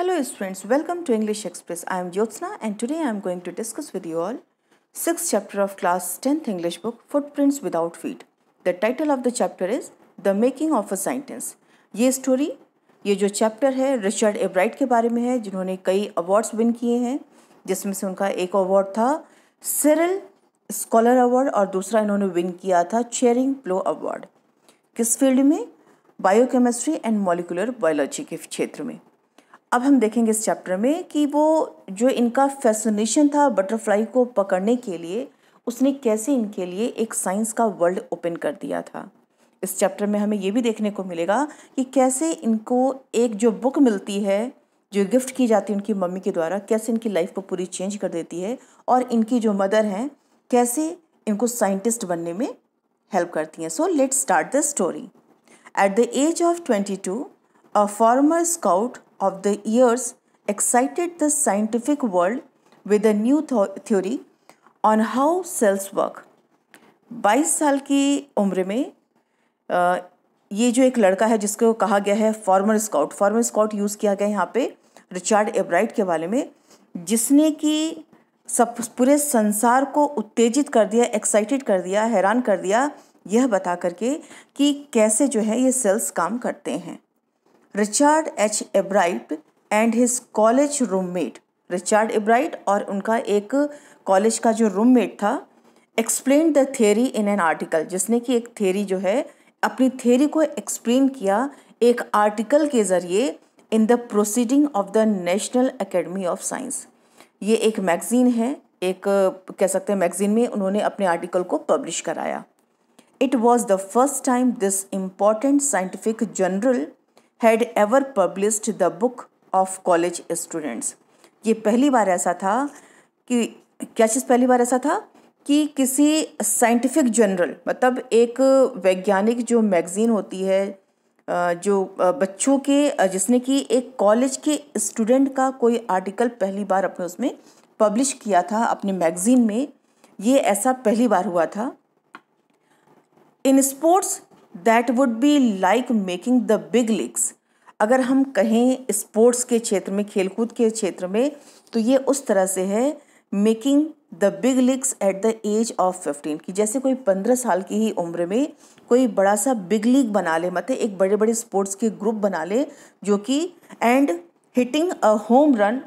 Hello students, welcome to English Express. I am Jyotsna and today I am going to discuss with you all 6th chapter of class 10th English book Footprints Without Feet. The title of the chapter is The Making of a Sentence. ye story ye jo chapter hai richard ebright ke bare mein hai jinhone kai awards win kiye hain jisme se unka ek award tha cyril scholar award aur dusra inhone win kiya tha चेयरिंग प्लो award kis field mein biochemistry and molecular biology ke kshetra mein अब हम देखेंगे इस chapter में कि वो जो इनका फैसिनेशन था बटरफ्लाई को पकड़ने के लिए उसने कैसे इनके लिए एक साइंस का वर्ल्ड ओपन कर दिया था इस चैप्टर में हमें ये भी देखने को मिलेगा कि कैसे इनको एक जो बुक मिलती है जो गिफ्ट की जाती है उनकी मम्मी के द्वारा कैसे इनकी लाइफ को पूरी चेंज कर देती है और इनकी जो मदर हैं कैसे इनको साइंटिस्ट बनने में हेल्प करती हैं so let start the story at the age of twenty two a former scout of the years excited the scientific world with a new theory on how cells work 22 साल की उम्र में आ, ये जो एक लड़का है जिसको कहा गया है former scout former scout use किया गया यहाँ पे रिचार्ड एब्राइट के बारे में जिसने कि सब पूरे संसार को उत्तेजित कर दिया एक्साइटेड कर दिया हैरान कर दिया यह बता करके कि कैसे जो है ये सेल्स काम करते हैं Richard H Ebright and his college roommate Richard Ebright और उनका एक कॉलेज का जो रूममेट था explain the theory in an article जिसने कि एक थेरी जो है अपनी थेरी को एक्सप्लेन किया एक आर्टिकल के ज़रिए in the proceeding of the National Academy of Science ये एक मैगज़ीन है एक कह सकते हैं मैगज़ीन में उन्होंने अपने आर्टिकल को पब्लिश कराया it was the first time this important scientific journal had ever published the book of college students ये पहली बार ऐसा था कि क्या चीज़ पहली बार ऐसा था कि किसी साइंटिफिक जनरल मतलब एक वैज्ञानिक जो मैगज़ीन होती है जो बच्चों के जिसने कि एक कॉलेज के स्टूडेंट का कोई आर्टिकल पहली बार अपने उसमें पब्लिश किया था अपने मैगज़ीन में ये ऐसा पहली बार हुआ था in sports that would be like making the big leagues अगर हम कहें स्पोर्ट्स के क्षेत्र में खेलकूद के क्षेत्र में तो ये उस तरह से है making the big leagues at the age of fifteen कि जैसे कोई पंद्रह साल की ही उम्र में कोई बड़ा सा बिग लीग बना ले मतलब एक बड़े बड़े स्पोर्ट्स के ग्रुप बना ले जो कि and hitting a home run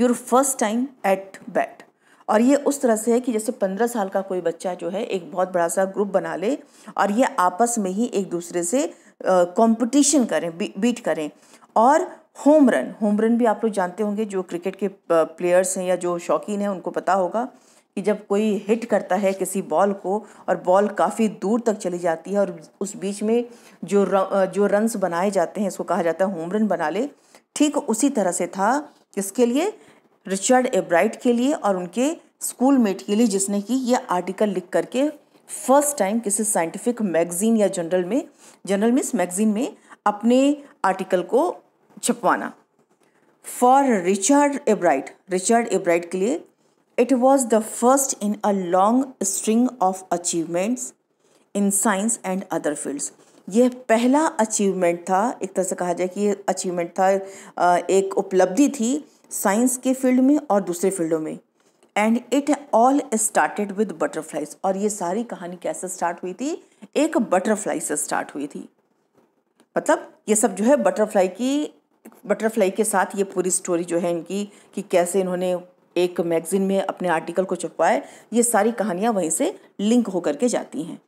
your first time at bat और ये उस तरह से है कि जैसे पंद्रह साल का कोई बच्चा जो है एक बहुत बड़ा सा ग्रुप बना ले और ये आपस में ही एक दूसरे से कंपटीशन करें बीट करें और होम रन होम रन भी आप लोग जानते होंगे जो क्रिकेट के प्लेयर्स हैं या जो शौकीन हैं उनको पता होगा कि जब कोई हिट करता है किसी बॉल को और बॉल काफ़ी दूर तक चली जाती है और उस बीच में जो र, जो रन्स बनाए जाते हैं इसको कहा जाता है होम रन बना ले ठीक उसी तरह से था इसके लिए रिचर्ड एब्राइट के लिए और उनके स्कूल मेट के लिए जिसने कि यह आर्टिकल लिख करके फर्स्ट टाइम किसी साइंटिफिक मैगजीन या जर्नल में जर्नल मीन्स मैगजीन में अपने आर्टिकल को छपवाना for Richard Ebright Richard Ebright के लिए it was the first in a long string of achievements in science and other fields यह पहला अचीवमेंट था एक तरह से कहा जाए कि ये अचीवमेंट था एक उपलब्धि थी साइंस के फील्ड में और दूसरे फील्डों में and it all started with butterflies और ये सारी कहानी कैसे स्टार्ट हुई थी एक बटरफ्लाई से स्टार्ट हुई थी मतलब ये सब जो है बटरफ्लाई की बटरफ्लाई के साथ ये पूरी स्टोरी जो है इनकी कि कैसे इन्होंने एक मैगज़ीन में अपने आर्टिकल को छपवाए ये सारी कहानियाँ वहीं से लिंक होकर के जाती हैं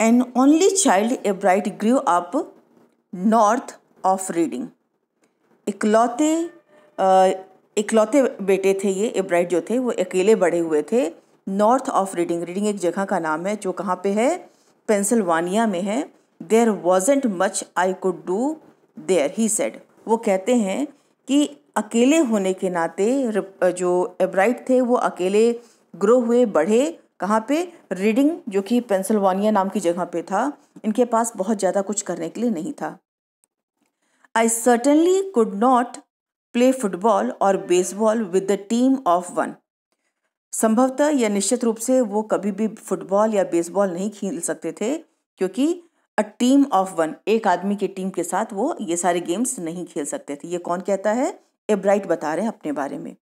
an only child Ebright grew up north of Reading इकलौते इकलौते बेटे थे ये इब्राइट जो थे वो अकेले बड़े हुए थे नॉर्थ ऑफ रीडिंग रीडिंग एक जगह का नाम है जो कहाँ पे है पेंसिल्वानिया में है there wasn't much I could do there he said वो कहते हैं कि अकेले होने के नाते जो एब्राइट थे वो अकेले ग्रो हुए बढ़े कहाँ पे रीडिंग जो कि पेंसिल्वानिया नाम की जगह पे था इनके पास बहुत ज़्यादा कुछ करने के लिए नहीं था I certainly could not play football or baseball with the team of one संभवतः या निश्चित रूप से वो कभी भी फुटबॉल या बेसबॉल नहीं खेल सकते थे क्योंकि अ टीम ऑफ वन एक आदमी की टीम के साथ वो ये सारे गेम्स नहीं खेल सकते थे ये कौन कहता है ब्राइट बता रहे हैं अपने बारे में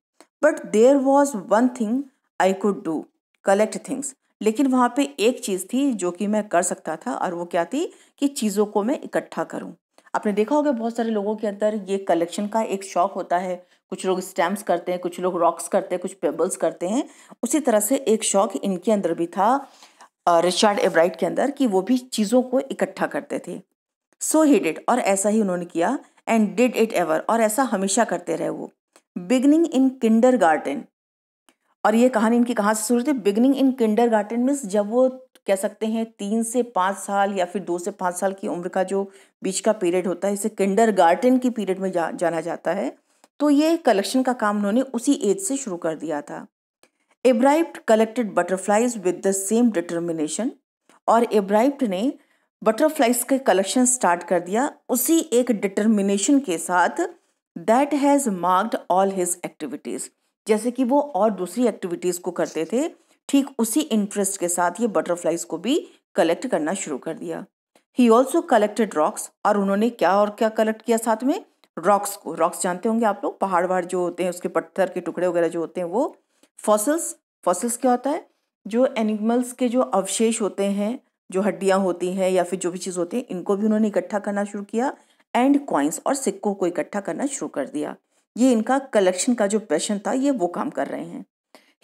but there was one thing I could do collect things लेकिन वहाँ पे एक चीज़ थी जो कि मैं कर सकता था और वो क्या थी कि चीज़ों को मैं इकट्ठा करूँ आपने देखा होगा बहुत सारे लोगों के अंदर ये कलेक्शन का एक शौक होता है कुछ लोग स्टैम्प्स करते हैं कुछ लोग रॉक्स करते हैं कुछ पेबल्स करते हैं उसी तरह से एक शौक इनके अंदर भी था रिचर्ड एब्राइट के अंदर कि वो भी चीज़ों को इकट्ठा करते थे सो ही डिड और ऐसा ही उन्होंने किया एंड डिड इट एवर और ऐसा हमेशा करते रहे वो बिगनिंग इन किंडर और ये कहानी इनकी कहाँ से शुरू थी beginning in kindergarten means जब वो कह सकते हैं तीन से पाँच साल या फिर दो से पाँच साल की उम्र का जो बीच का पीरियड होता है इसे किंडर गार्डन की पीरियड में जा, जाना जाता है तो ये कलेक्शन का काम उन्होंने उसी एज से शुरू कर दिया था Ebright collected butterflies with the same determination और एब्राइप्ट ने बटरफ्लाइज का कलेक्शन स्टार्ट कर दिया उसी एक डिटर्मिनेशन के साथ that has marked all his activities जैसे कि वो और दूसरी एक्टिविटीज़ को करते थे ठीक उसी इंटरेस्ट के साथ ये बटरफ्लाइज को भी कलेक्ट करना शुरू कर दिया ही ऑल्सो कलेक्टेड रॉक्स और उन्होंने क्या और क्या कलेक्ट किया साथ में रॉक्स को रॉक्स जानते होंगे आप लोग पहाड़ वहाड़ जो होते हैं उसके पत्थर के टुकड़े वगैरह जो होते हैं वो फॉसल्स फॉसल्स क्या होता है जो एनिमल्स के जो अवशेष होते हैं जो हड्डियाँ होती हैं या फिर जो भी चीज़ होती है इनको भी उन्होंने इकट्ठा करना शुरू किया एंड क्वाइंस और सिक्कों को इकट्ठा करना शुरू कर दिया ये इनका कलेक्शन का जो पैशन था ये वो काम कर रहे हैं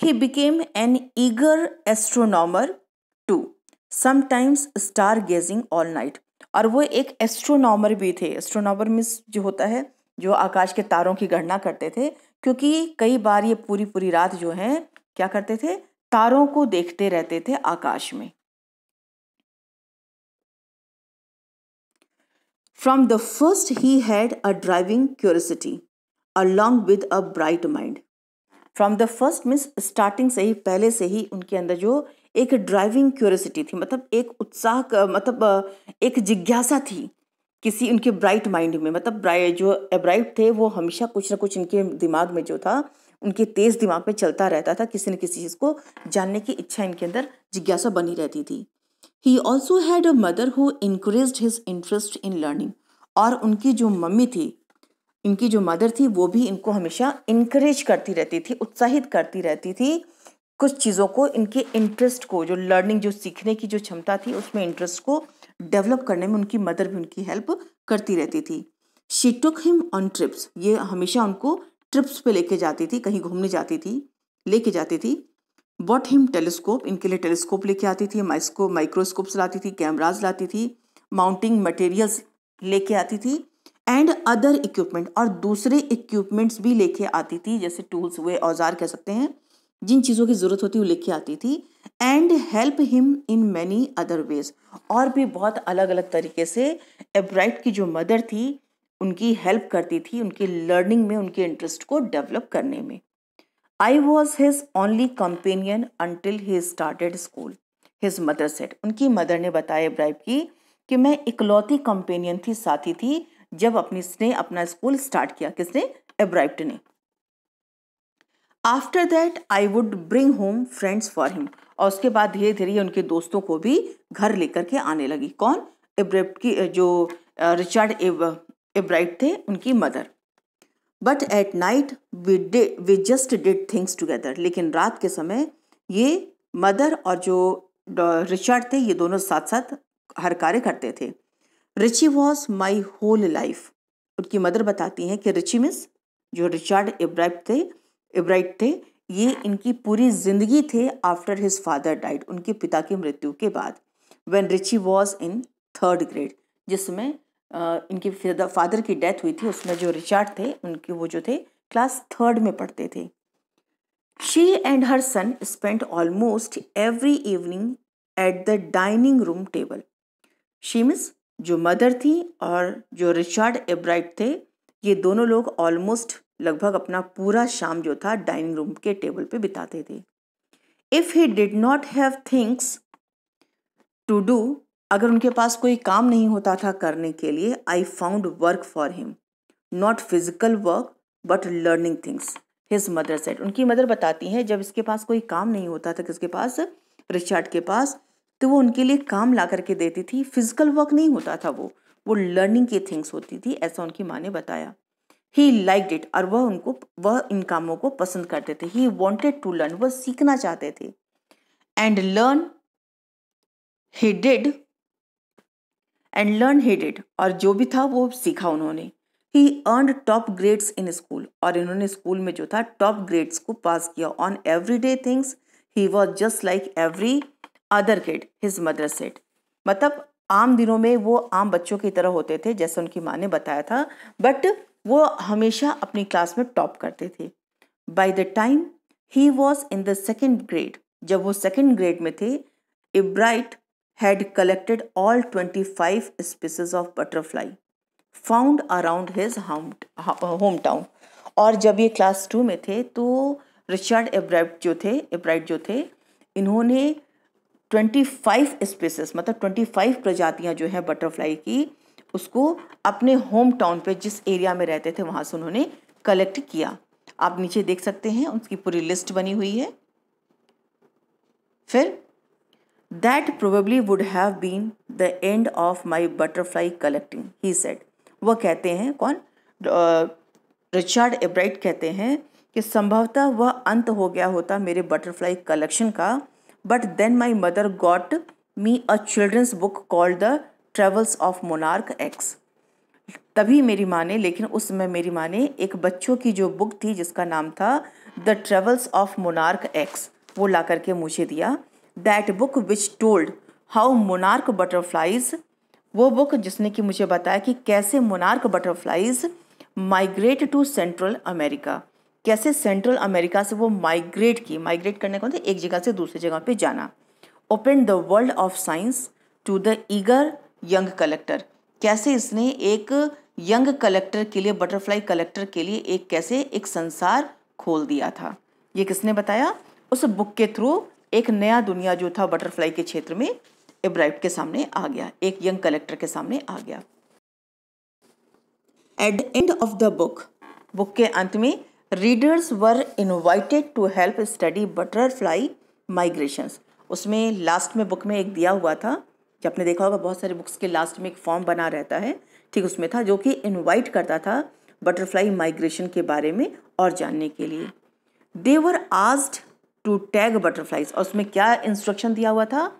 he became an eager astronomer too sometimes stargazing all night और वो एक एस्ट्रोनॉमर भी थे एस्ट्रोनॉमर मिस जो होता है जो आकाश के तारों की गणना करते थे क्योंकि कई बार ये पूरी पूरी रात जो है क्या करते थे तारों को देखते रहते थे आकाश में from the first he had a driving curiosity along with a bright mind from the first means starting से ही पहले से ही उनके अंदर जो एक ड्राइविंग क्यूरसिटी थी मतलब एक उत्साह मतलब एक जिज्ञासा थी किसी उनके ब्राइट माइंड में मतलब ब्राइट जो ब्राइट थे वो हमेशा कुछ ना कुछ इनके दिमाग में जो था उनके तेज़ दिमाग में चलता रहता था किसी न किसी चीज़ को जानने की इच्छा इनके अंदर जिज्ञासा बनी रहती थी he also had a mother who encourage his interest in learning और उनकी जो मम्मी थी इनकी जो मदर थी वो भी इनको हमेशा इनक्रेज करती रहती थी उत्साहित करती रहती थी कुछ चीज़ों को इनके इंटरेस्ट को जो लर्निंग जो सीखने की जो क्षमता थी उसमें इंटरेस्ट को डेवलप करने में उनकी मदर भी उनकी हेल्प करती रहती थी she took him on trips ये हमेशा उनको ट्रिप्स पे लेके जाती थी कहीं घूमने जाती थी लेके जाती थी बॉट हिम टेलीस्कोप इनके लिए टेलीस्कोप लेके आती थी माइस्को माइक्रोस्कोप्स लाती थी कैमराज लाती थी माउंटिंग मटेरियल्स लेके आती थी एंड अदर इक्विपमेंट और दूसरे इक्विपमेंट्स भी लेके आती थी जैसे टूल्स हुए औजार कह सकते हैं जिन चीज़ों की ज़रूरत होती है वो लेके आती थी and help him in many other ways और भी बहुत अलग अलग तरीके से एब्राइट की जो मदर थी उनकी हेल्प करती थी उनकी लर्निंग में उनके इंटरेस्ट को डेवलप करने में I was his only companion until he started school his mother said उनकी मदर ने बताया एब्राइट की कि मैं इकलौती कंपेनियन थी साथी थी जब अपनी इसने अपना स्कूल स्टार्ट किया किसने एब्राइप्ट ने after that I would bring home friends for him और उसके बाद धीरे धीरे उनके दोस्तों को भी घर लेकर के आने लगी कौन एब्रेप्ट की जो रिचर्ड एब्राइट थे उनकी mother but at night we day we just did things together लेकिन रात के समय ये मदर और जो रिचर्ड थे ये दोनों साथ साथ हर कार्य करते थे Richie was my whole life उनकी मदर बताती हैं कि रिची मिस जो रिचर्ड इब्राइट थे इब्राइट थे ये इनकी पूरी जिंदगी थे आफ्टर हिज फादर डाइड उनके पिता की मृत्यु के बाद when Richie was in third grade जिसमें इनके फादर की डेथ हुई थी उसमें जो रिचार्ड थे उनके वो जो थे क्लास थर्ड में पढ़ते थे she and her son spent almost every evening at the dining room table she मिस जो मदर थी और जो रिचर्ड एब्राइट थे ये दोनों लोग ऑलमोस्ट लगभग अपना पूरा शाम जो था डाइनिंग रूम के टेबल पे बिताते थे if he did not have things to do अगर उनके पास कोई काम नहीं होता था करने के लिए I found work for him not physical work but learning things his mother said उनकी मदर बताती हैं जब इसके पास कोई काम नहीं होता था किसके पास रिचर्ड के पास तो वो उनके लिए काम ला करके देती थी फिजिकल वर्क नहीं होता था वो वो लर्निंग की थिंग्स होती थी ऐसा उनकी माँ ने बताया ही लाइक इट और वह उनको वह इन कामों को पसंद करते थे ही वॉन्टेड टू लर्न वह सीखना चाहते थे and learn he did and learn he did और जो भी था वो सीखा उन्होंने he earn top grades in school और इन्होंने स्कूल में जो था टॉप ग्रेड्स को पास किया on every day things he was just like every other kid his mother said मतलब आम दिनों में वो आम बच्चों की तरह होते थे जैसे उनकी माँ ने बताया था बट वो हमेशा अपनी क्लास में टॉप करते थे by the time he was in the second grade जब वो सेकेंड ग्रेड में थे Ebright had collected all twenty five species of butterfly found around his home town और जब ये क्लास टू में थे तो रिचर्ड एब्राइट जो थे एब्राइट जो थे इन्होंने ट्वेंटी फाइव स्पेसिस मतलब ट्वेंटी फाइव प्रजातियाँ जो हैं बटरफ्लाई की उसको अपने होम टाउन पे जिस एरिया में रहते थे वहाँ से उन्होंने कलेक्ट किया आप नीचे देख सकते हैं उसकी पूरी लिस्ट बनी हुई है फिर that probably would have been the end of my butterfly collecting he said वह कहते हैं कौन रिचर्ड एब्राइट कहते हैं कि संभवतः वह अंत हो गया होता मेरे बटरफ्लाई कलेक्शन का but then my mother got me a children's book called the travels of monarch X तभी मेरी माँ ने लेकिन उस समय मेरी माँ ने एक बच्चों की जो बुक थी जिसका नाम था the travels of monarch X वो ला करके मुझे दिया that book which told how monarch butterflies वो बुक जिसने कि मुझे बताया कि कैसे monarch butterflies migrate to central America कैसे सेंट्रल अमेरिका से वो माइग्रेट की माइग्रेट करने का एक जगह से दूसरी जगह पे जाना open the world of science to the eager young collector कैसे इसने एक यंग कलेक्टर के लिए बटरफ्लाई कलेक्टर के लिए एक कैसे एक संसार खोल दिया था ये किसने बताया उस बुक के थ्रू एक नया दुनिया जो था बटरफ्लाई के क्षेत्र में एब्राइट के सामने आ गया एक यंग कलेक्टर के सामने आ गया at the end of the book book के अंत में readers were invited to help study butterfly migrations उसमें लास्ट में बुक में एक दिया हुआ था कि आपने देखा होगा बहुत सारे बुक्स के लास्ट में एक फॉर्म बना रहता है ठीक उसमें था जो कि इनवाइट करता था बटरफ्लाई माइग्रेशन के बारे में और जानने के लिए they were asked to tag butterflies और उसमें क्या इंस्ट्रक्शन दिया हुआ था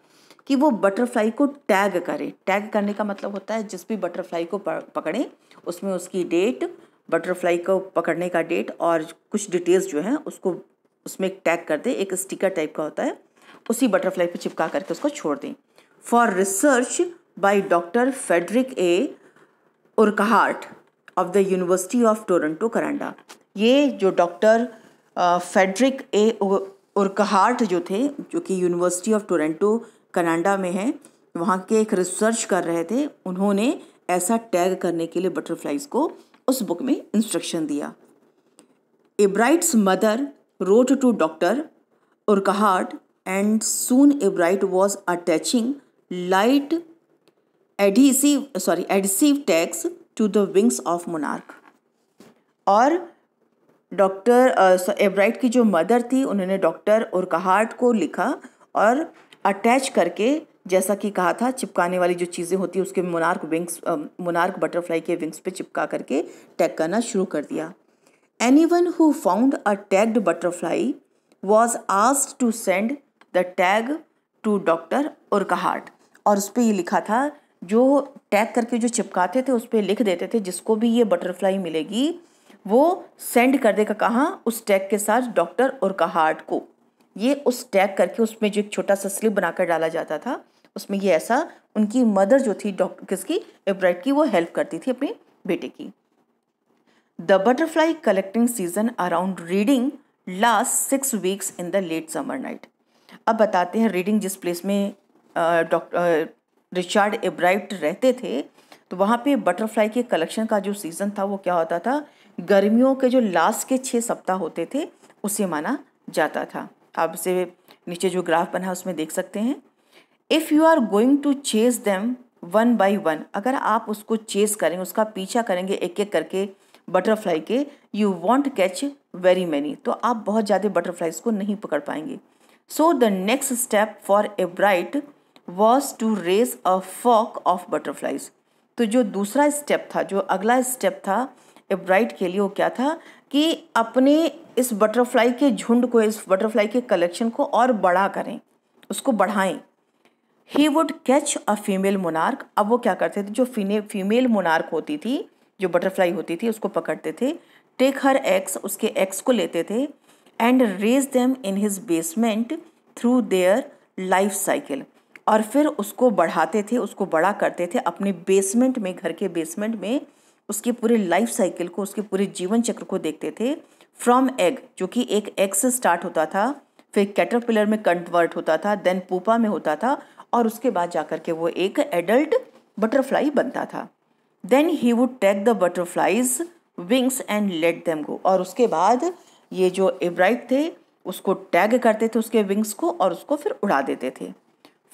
कि वो बटरफ्लाई को टैग करें टैग करने का मतलब होता है जिस भी बटरफ्लाई को पकड़ें उसमें उसकी डेट बटरफ्लाई को पकड़ने का डेट और कुछ डिटेल्स जो हैं उसको उसमें एक टैग कर दें एक स्टिकर टाइप का होता है उसी बटरफ्लाई पे चिपका करके उसको छोड़ दें for research by doctor Frederick A Urquhart of the University of Toronto करंडा ये जो डॉक्टर फेडरिक ए उर्कहाट जो थे जो कि यूनिवर्सिटी ऑफ टोरंटो कनाडा में हैं वहाँ के एक रिसर्च कर रहे थे उन्होंने ऐसा टैग करने के लिए बटरफ्लाइज़ को उस बुक में इंस्ट्रक्शन दिया Ebright's mother wrote to doctor Urquhart and soon Ebright was attaching light adhesive sorry adhesive tags to the wings of monarch और डॉक्टर एब्राइट uh, की जो मदर थी उन्होंने डॉक्टर उर्काहाट को लिखा और अटैच करके जैसा कि कहा था चिपकाने वाली जो चीज़ें होती है उसके मोनार्क विंग्स मोनार्क बटरफ्लाई के विंग्स पे चिपका करके टैग करना शुरू कर दिया anyone who found a tagged butterfly was asked to send the tag to doctor Urquhart और उस पर ये लिखा था जो टैग करके जो चिपकाते थे उस पर लिख देते थे जिसको भी ये बटरफ्लाई मिलेगी वो सेंड कर देगा कहाँ उस टैग के साथ डॉक्टर उर्काहाट को ये उस टैग करके उसमें जो एक छोटा सा स्लिप बनाकर डाला जाता था उसमें ये ऐसा उनकी मदर जो थी डॉक्टर किसकी एब्राइट की वो हेल्प करती थी अपने बेटे की the butterfly collecting season around Reading last six weeks in the late summer night अब बताते हैं रीडिंग जिस प्लेस में डॉक्टर रिचार्ड एब्राइट रहते थे तो वहाँ पे बटरफ्लाई के कलेक्शन का जो सीज़न था वो क्या होता था गर्मियों के जो लास्ट के छः सप्ताह होते थे उसे माना जाता था आप इसे नीचे जो ग्राफ बना है उसमें देख सकते हैं if you are going to chase them one by one अगर आप उसको चेस करेंगे उसका पीछा करेंगे एक एक करके बटरफ्लाई के you won't catch very many तो आप बहुत ज़्यादा बटरफ्लाईज को नहीं पकड़ पाएंगे so the next step for Ebright was to raise a flock of butterflies तो जो दूसरा स्टेप था जो अगला स्टेप था ए ब्राइट के लिए वो क्या था कि अपने इस बटरफ्लाई के झुंड को इस बटरफ्लाई के कलेक्शन को और बड़ा करें उसको बढ़ाएं he would catch a female monarch अब वो क्या करते थे जो फीने फीमेल मोनार्क होती थी जो बटरफ्लाई होती थी उसको पकड़ते थे टेक हर एक्स उसके एक्स को लेते थे and raise them in his basement through their life cycle और फिर उसको बढ़ाते थे उसको बड़ा करते थे अपने बेसमेंट में घर के बेसमेंट में उसके पूरे लाइफ साइकिल को उसके पूरे जीवन चक्र को देखते थे फ्रॉम एग जो कि एक एग से स्टार्ट होता था फिर कैटरपिलर में कन्वर्ट होता था देन पूपा में होता था और उसके बाद जाकर के वो एक एडल्ट बटरफ्लाई बनता था then he would take the butterflies wings and let them go और उसके बाद ये जो एब्राइट थे उसको टैग करते थे उसके विंग्स को और उसको फिर उड़ा देते थे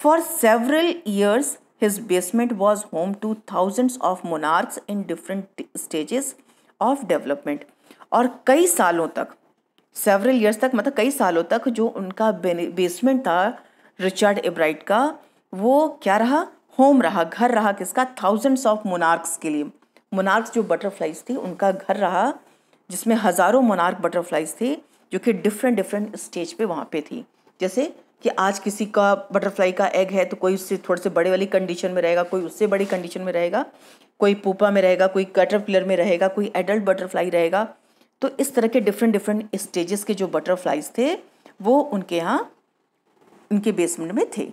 for several years his basement was home to thousands of monarchs in different stages of development और कई सालों तक सेवरल ईयर्स तक मतलब कई सालों तक जो उनका बेसमेंट था रिचर्ड एब्राइट का वो क्या रहा होम रहा घर रहा किसका थाउजेंड्स ऑफ मोनार्क्स के लिए मोनार्क्स जो बटरफ्लाइज थी उनका घर रहा जिसमें हज़ारों मोनार्क बटरफ्लाइज थी जो कि डिफरेंट डिफरेंट स्टेज पे वहाँ पे थी जैसे कि आज किसी का बटरफ्लाई का एग है तो कोई उससे थोड़े से बड़े वाली कंडीशन में रहेगा कोई उससे बड़ी कंडीशन में रहेगा कोई पोपा में रहेगा कोई कैटरपिलर में रहेगा कोई एडल्ट बटरफ्लाई रहेगा तो इस तरह के डिफरेंट डिफरेंट स्टेजेस के जो बटरफ्लाइज थे वो उनके यहाँ उनके बेसमेंट में थे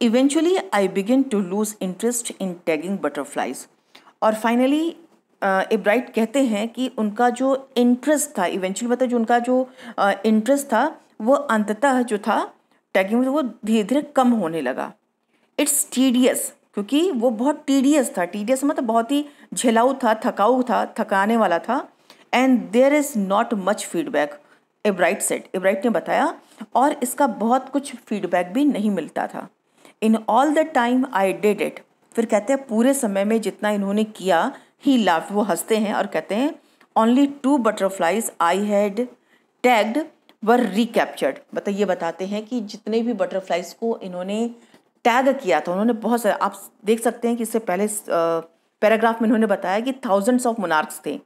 Eventually, I began to lose interest in tagging butterflies. और फाइनली इब्राइट कहते हैं कि उनका जो इंटरेस्ट था इवेंचुअली मतलब जो उनका जो इंटरेस्ट था वो अंततः जो था टैगिंग में वो धीरे धीरे कम होने लगा इट्स टीडियस क्योंकि वो बहुत टीडियस था टीडियस मतलब बहुत ही झेलाऊ था थकाऊ था थकाने वाला था and there is not much feedback Ebright said Ebright ने बताया और इसका बहुत कुछ फीडबैक भी नहीं मिलता था in all the time I did it फिर कहते हैं पूरे समय में जितना इन्होंने किया ही लाव वो हंसते हैं और कहते हैं only two butterflies I had tagged were recaptured मतलब ये बताते हैं कि जितने भी बटरफ्लाइज को इन्होंने टैग किया था उन्होंने बहुत सारे आप देख सकते हैं कि इससे पहले पैराग्राफ में इन्होंने बताया कि थाउजेंड्स ऑफ मोनार्क्स थे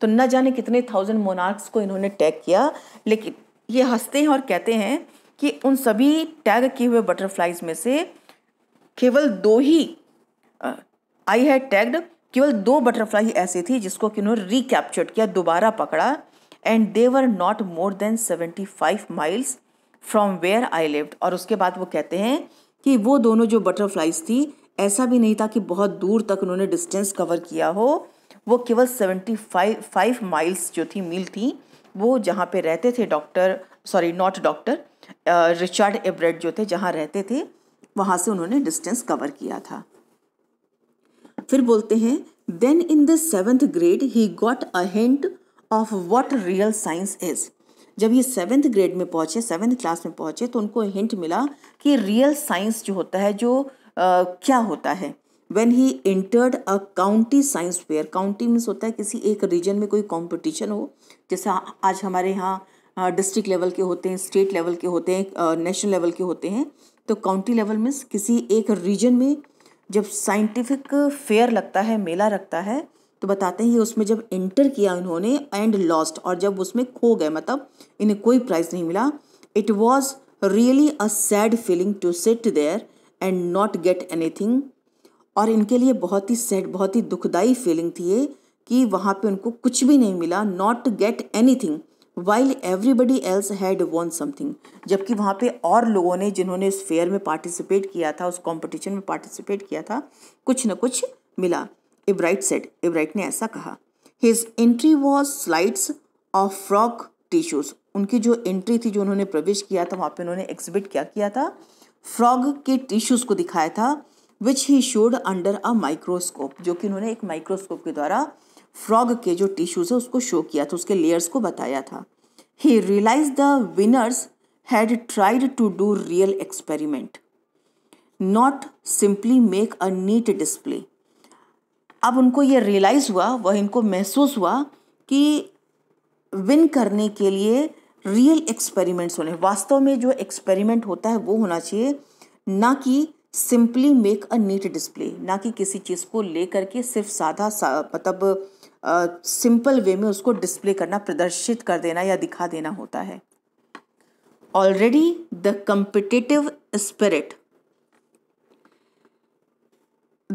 तो न जाने कितने थाउजेंड मोनार्क्स को इन्होंने टैग किया लेकिन ये हंसते हैं और कहते हैं कि उन सभी टैग किए हुए बटरफ्लाइज में से केवल दो ही आई हैड टैग्ड केवल दो बटरफ्लाई ऐसे थी जिसको कि उन्होंने रिकैप्चर्ड किया दोबारा पकड़ा and they were not more than seventy five miles from where I lived और उसके बाद वो कहते हैं कि वो दोनों जो बटरफ्लाइज थी ऐसा भी नहीं था कि बहुत दूर तक उन्होंने डिस्टेंस कवर किया हो वो केवल सेवेंटी फाइव फाइव माइल्स जो थी मील थी वो जहाँ पे रहते थे doctor sorry not doctor Richard Ebright जो थे जहाँ रहते थे वहां से उन्होंने डिस्टेंस कवर किया था फिर बोलते हैं then in the seventh grade he got a hint of what real science is जब ये सेवेंथ ग्रेड में पहुंचे सेवेंथ क्लास में पहुंचे तो उनको हिंट मिला कि रियल साइंस जो होता है जो आ, क्या होता है when he entered a county science fair county means होता है किसी एक रीजन में कोई कॉम्पिटिशन हो जैसा आज हमारे यहाँ डिस्ट्रिक्ट लेवल के होते हैं स्टेट लेवल के होते हैं नेशनल लेवल के होते हैं तो काउंटी लेवल मीन्स किसी एक रीजन में जब साइंटिफिक फेयर लगता है मेला लगता है तो बताते हैं ये उसमें जब एंटर किया इन्होंने एंड लॉस्ट और जब उसमें खो गए मतलब इन्हें कोई प्राइज़ नहीं मिला it was really a sad feeling to sit there and not get any और इनके लिए बहुत ही सैड बहुत ही दुखदाई फीलिंग थी ये कि वहाँ पे उनको कुछ भी नहीं मिला not get thing while everybody else had won something जबकि वहाँ पे और लोगों ने जिन्होंने उस फेयर में पार्टिसिपेट किया था उस कंपटीशन में पार्टिसिपेट किया था कुछ न कुछ मिला इब्राइट सेट इब्राइट ने ऐसा कहा his entry was slides of frog tissues उनकी जो एंट्री थी जो उन्होंने प्रवेश किया था वहाँ पे उन्होंने एग्जिबिट क्या किया था फ्रॉग के टिश्यूज़ को दिखाया था which he showed under a microscope जो कि उन्होंने एक माइक्रोस्कोप के द्वारा फ्रॉग के जो टिश्यूज है उसको शो किया था उसके लेयर्स को बताया था he realize the winners had tried to do real experiment not simply make a neat display अब उनको ये रियलाइज हुआ वह इनको महसूस हुआ कि विन करने के लिए रियल एक्सपेरिमेंट्स होने वास्तव में जो एक्सपेरिमेंट होता है वो होना चाहिए ना कि simply make a neat display ना कि किसी चीज़ को लेकर के सिर्फ साधा सा मतलब सिंपल वे में उसको डिस्प्ले करना प्रदर्शित कर देना या दिखा देना होता है already the competitive spirit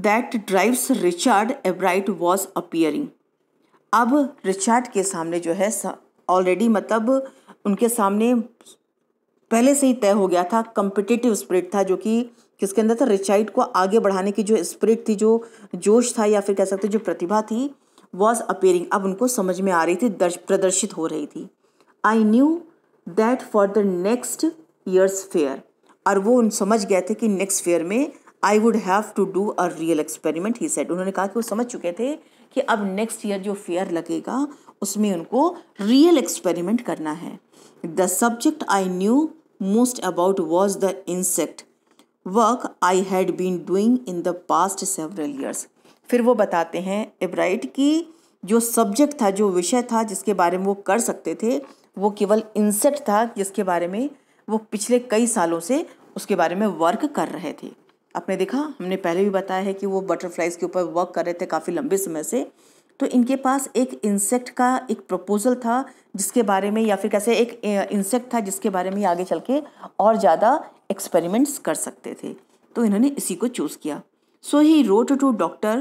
that drives Richard Ebright was appearing अब रिचार्ड के सामने जो है ऑलरेडी मतलब उनके सामने पहले से ही तय हो गया था कंपिटेटिव स्पिरिट था जो कि किसके अंदर था रिचाइट को आगे बढ़ाने की जो स्पिरिट थी जो जोश था या फिर कह सकते जो प्रतिभा थी वॉज अपेयरिंग अब उनको समझ में आ रही थी दर्श प्रदर्शित हो रही थी I knew that for the next year's fair और वो उन समझ गए थे कि नेक्स्ट फेयर में I would have to do a real experiment he said उन्होंने कहा कि वो समझ चुके थे कि अब नेक्स्ट ईयर जो फेयर लगेगा उसमें उनको रियल एक्सपेरिमेंट करना है the subject I knew most about was the insect work I had been doing in the past several years फिर वो बताते हैं एब्राइट की जो सब्जेक्ट था जो विषय था जिसके बारे में वो कर सकते थे वो केवल इंसेक्ट था जिसके बारे में वो पिछले कई सालों से उसके बारे में वर्क कर रहे थे आपने देखा हमने पहले भी बताया है कि वो बटरफ्लाइज के ऊपर वर्क कर रहे थे काफ़ी लंबे समय से तो इनके पास एक इंसेक्ट का एक प्रपोजल था जिसके बारे में या फिर कैसे एक इंसेक्ट था जिसके बारे में आगे चल के और ज़्यादा एक्सपेरिमेंट्स कर सकते थे तो इन्होंने इसी को चूज़ किया so he wrote to doctor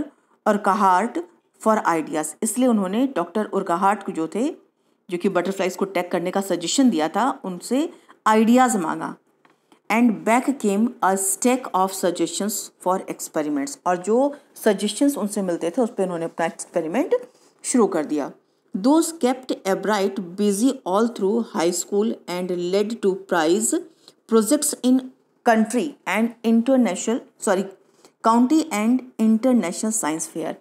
और अर्काहार्ट फॉर आइडियाज़ इसलिए उन्होंने डॉक्टर उर्काहार्ट को जो थे जो कि बटरफ्लाइज को टैग करने का सजेशन दिया था उनसे आइडियाज़ मांगा and back came a stack of suggestions for experiments और जो सजेशंस उनसे मिलते थे उस पर उन्होंने अपना एक्सपेरिमेंट शुरू कर दिया those kept Ebright busy all through high school and led to prize projects in country and international sorry county and international science fair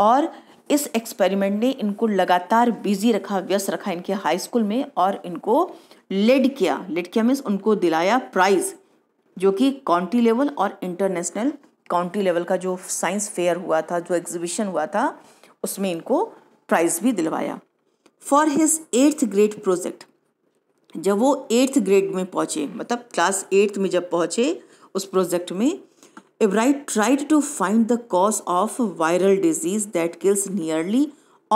और इस एक्सपेरिमेंट ने इनको लगातार बिजी रखा व्यस्त रखा इनके हाई स्कूल में और इनको लेड किया लेड किया मीन्स उनको दिलाया प्राइज़ जो कि काउंटी लेवल और इंटरनेशनल काउंटी लेवल का जो साइंस फेयर हुआ था जो एग्जीबिशन हुआ था उसमें इनको प्राइज़ भी दिलवाया for his eighth grade project जब वो एट्थ ग्रेड में पहुँचे मतलब क्लास एट्थ में जब पहुँचे उस प्रोजेक्ट में Ebright tried to find the cause of viral disease that kills nearly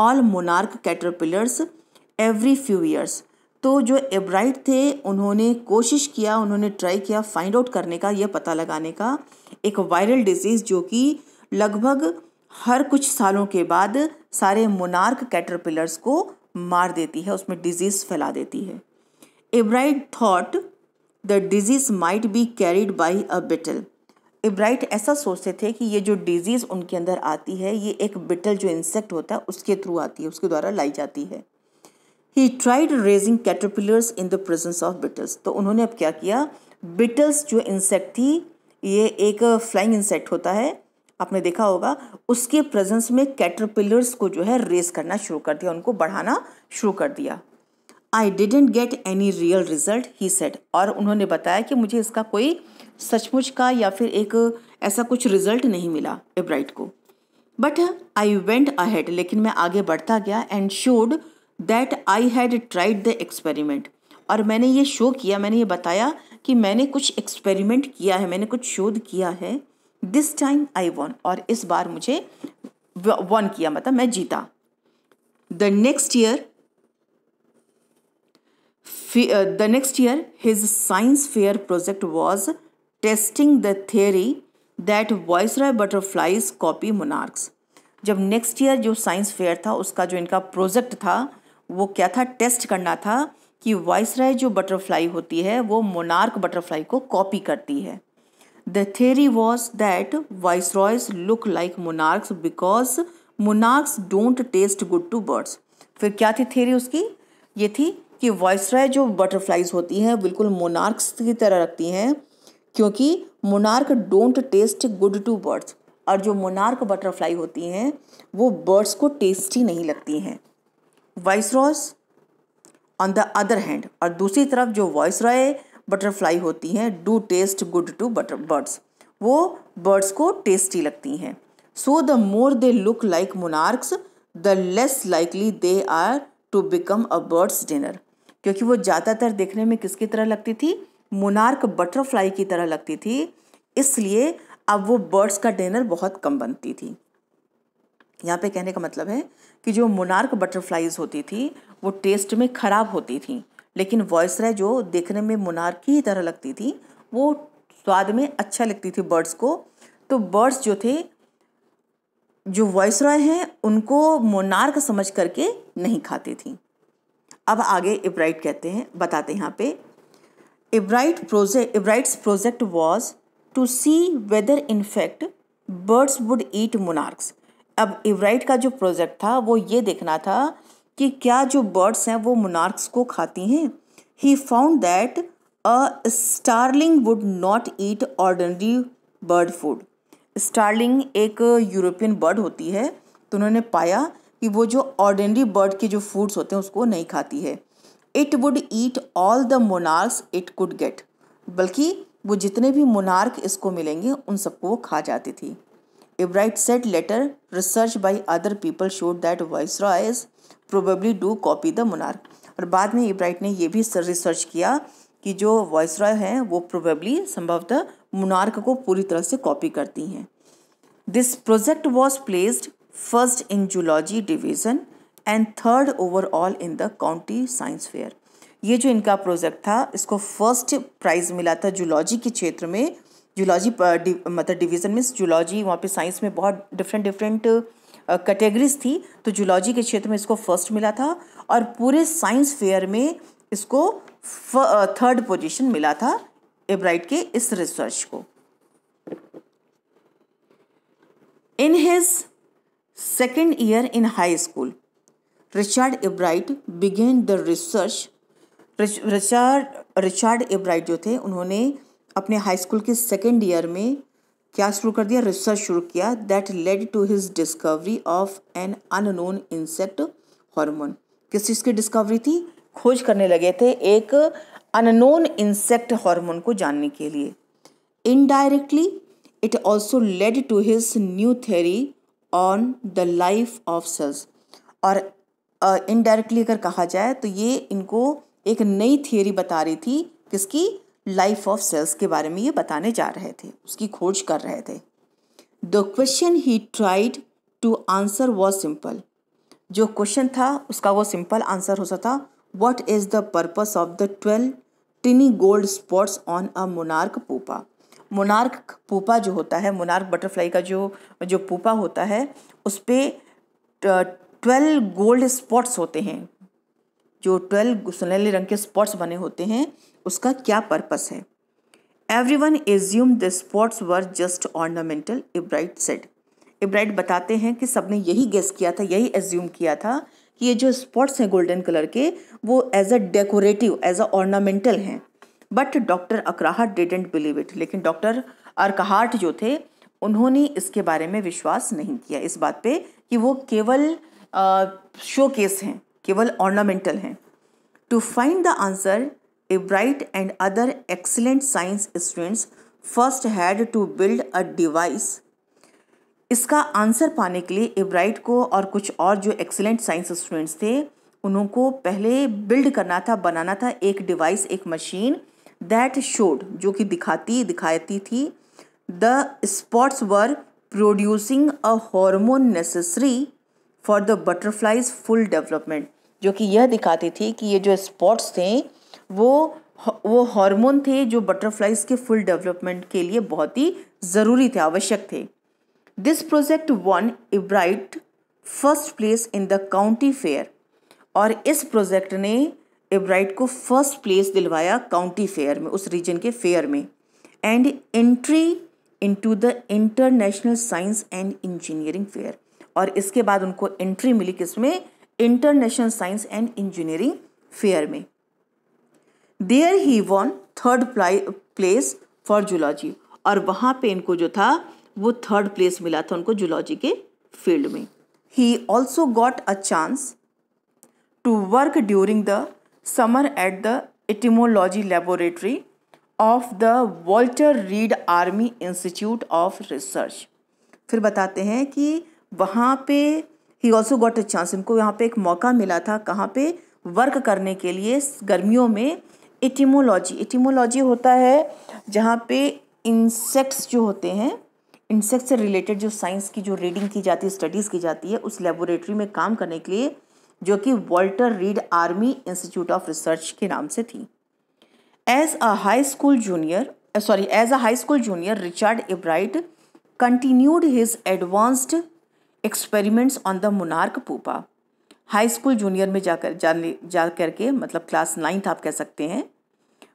all monarch caterpillars every few years. तो जो एब्राइट थे उन्होंने कोशिश किया उन्होंने ट्राई किया फाइंड आउट करने का यह पता लगाने का एक वायरल डिजीज़ जो कि लगभग हर कुछ सालों के बाद सारे मोनार्क कैटरपिलर्स को मार देती है उसमें डिजीज़ फैला देती है Ebright thought the disease might be carried by a beetle Ebright ऐसा सोचते थे कि ये जो डिजीज़ उनके अंदर आती है ये एक बिटल जो इंसेक्ट होता है उसके थ्रू आती है उसके द्वारा लाई जाती है he tried raising caterpillars in the presence of beetles तो उन्होंने अब क्या किया बिटल्स जो इंसेक्ट थी ये एक फ्लाइंग इंसेक्ट होता है आपने देखा होगा उसके प्रेजेंस में कैटरपिलर्स को जो है रेस करना शुरू कर दिया उनको बढ़ाना शुरू कर दिया I didn't get any real result he said और उन्होंने बताया कि मुझे इसका कोई सचमुच का या फिर एक ऐसा कुछ रिजल्ट नहीं मिला एब्राइट को बट आई वेंट अहेड लेकिन मैं आगे बढ़ता गया and showed that I had tried the experiment और मैंने ये शो किया मैंने ये बताया कि मैंने कुछ एक्सपेरिमेंट किया है मैंने कुछ शोध किया है दिस टाइम आई वॉन और इस बार मुझे वॉन किया मतलब मैं जीता the next year the next year his science fair project was testing the theory that viceroy butterflies copy monarchs जब नेक्स्ट ईयर जो साइंस फेयर था उसका जो इनका प्रोजेक्ट था वो क्या था टेस्ट करना था कि वॉइसराय जो बटरफ्लाई होती है वो मोनार्क बटरफ्लाई को कॉपी करती है the theory was that viceroys look like monarchs because monarchs don't taste good to birds फिर क्या थी थेरी उसकी ये थी कि रॉय जो बटरफ्लाइज होती हैं बिल्कुल मोनार्क्स की तरह रखती हैं क्योंकि monarch don't taste good to birds और जो मोनार्क बटरफ्लाई होती हैं वो बर्ड्स को टेस्टी नहीं लगती हैं viceroys on the other hand और दूसरी तरफ जो वॉइस रॉय बटरफ्लाई होती हैं do taste good to butter birds वो बर्ड्स को टेस्टी लगती हैं so the more they look like monarchs the less likely they are to become a bird's dinner क्योंकि वो ज़्यादातर देखने में किसकी तरह लगती थी मोनार्क बटरफ्लाई की तरह लगती थी इसलिए अब वो बर्ड्स का डिनर बहुत कम बनती थी यहाँ पे कहने का मतलब है कि जो मोनार्क बटरफ्लाइज होती थी वो टेस्ट में ख़राब होती थी लेकिन वॉयसराय जो देखने में मुनार की तरह लगती थी वो स्वाद में अच्छा लगती थी बर्ड्स को तो बर्ड्स जो थे जो वॉइस रॉय हैं उनको मोनार्क समझ करके नहीं खाती थी अब आगे इब्राइट कहते हैं बताते हैं यहाँ पे Ebright project Ebright's project was to see whether in fact birds would eat eat अब इवराइट का जो प्रोजेक्ट था वो ये देखना था कि क्या जो बर्ड्स हैं वो मोनार्क्स को खाती हैं he found that a starling would not eat ordinary bird food starling एक यूरोपियन बर्ड होती है तो उन्होंने पाया कि वो जो ऑर्डनरी बर्ड के जो फूड्स होते हैं उसको नहीं खाती है it would eat all the monarchs it could get बल्कि वो जितने भी मोनार्क इसको मिलेंगे उन सबको वो खा जाती थी Ebright said later research by other people showed that viceroys probably do copy the monarch और बाद में इब्राइट ने ये भी रिसर्च किया कि जो वॉइस रॉय हैं वो प्रोबेबली संभवतः मोनार्क को पूरी तरह से कॉपी करती हैं this project was placed first in zoology division and third overall in the county science fair ये जो इनका प्रोजेक्ट था इसको फर्स्ट प्राइज़ मिला था जूलॉजी के क्षेत्र में जूलॉजी मतलब डिवीज़न में जूलॉजी वहाँ पे साइंस में बहुत डिफरेंट डिफरेंट कैटेगरीज थी तो जूलॉजी के क्षेत्र में इसको फर्स्ट मिला था और पूरे साइंस फेयर में इसको थर्ड पोजीशन मिला था एब्राइट के इस रिसर्च को in his second year in high school Richard Ebright began the research Richard Richard Ebright जो थे उन्होंने अपने हाई स्कूल के सेकेंड ईयर में क्या शुरू कर दिया रिसर्च शुरू किया that led to his discovery of an unknown insect hormone किस चीज़ की डिस्कवरी थी खोज करने लगे थे एक अननोन इंसेक्ट हार्मोन को जानने के लिए indirectly it also led to his new theory on the life of cells और इनडायरेक्टली अगर कहा जाए तो ये इनको एक नई थियोरी बता रही थी किसकी लाइफ ऑफ सेल्स के बारे में ये बताने जा रहे थे उसकी खोज कर रहे थे the question he tried to answer was simple जो क्वेश्चन था उसका वो सिंपल आंसर हो सकता what is the purpose of the twelve tiny gold spots on a monarch pupa monarch pupa जो होता है मोनार्क बटरफ्लाई का जो जो पोपा होता है उस पर ट्वेल्व गोल्ड स्पॉट्स होते हैं जो ट्वेल्व सुनहले रंग के स्पॉट्स बने होते हैं उसका क्या पर्पस है everyone assumed the spots were just ornamental Ebright said Ebright बताते हैं कि सबने यही गेस किया था यही एज्यूम किया था कि ये जो स्पॉट्स हैं गोल्डन कलर के वो as a decorative as a ornamental हैं but doctor Urquhart didn't believe it लेकिन डॉक्टर अरकहाट जो थे उन्होंने इसके बारे में विश्वास नहीं किया इस बात पे कि वो केवल शो केस हैं केवल ऑर्नामेंटल हैं to find the answer Ebright and other excellent science students first had to build a device इसका आंसर पाने के लिए एब्राइट को और कुछ और जो एक्सेलेंट साइंस स्टूडेंट्स थे उनको पहले बिल्ड करना था बनाना था एक डिवाइस एक मशीन दैट शोड जो कि दिखाती दिखाती थी the spots were producing a hormone necessary for the butterfly's full development जो कि यह दिखाती थी कि ये जो स्पॉट्स थे वो वो हार्मोन थे जो बटरफ्लाइज के फुल डेवलपमेंट के लिए बहुत ही ज़रूरी थे आवश्यक थे this project won Ebright first place in the county fair और इस प्रोजेक्ट ने एब्राइट को फर्स्ट प्लेस दिलवाया काउंटी फेयर में उस रीजन के फेयर में and entry into the international science and engineering fair और इसके बाद उनको एंट्री मिली किसमें international science and engineering fair में there he won third place for zoology और वहाँ पे इनको जो था वो थर्ड प्लेस मिला था उनको जूलॉजी के फील्ड में he also got a chance to work during the summer at the entomology laboratory of the Walter Reed Army Institute of Research फिर बताते हैं कि वहाँ पे he also got a chance उनको यहाँ पे एक मौका मिला था कहाँ पे वर्क करने के लिए गर्मियों में एटिमोलॉजी एटीमोलॉजी होता है जहाँ पे इंसेक्ट्स जो होते हैं इंसेक्ट से रिलेटेड जो साइंस की जो रीडिंग की जाती है स्टडीज़ की जाती है उस लेबोरेटरी में काम करने के लिए जो कि Walter Reed Army Institute of Research के नाम से थी as a high school junior sorry as a high school junior Richard Ebright continued his advanced experiments on the monarch pupa high school junior में जाकर जाने जा करके मतलब क्लास नाइन्थ आप कह सकते हैं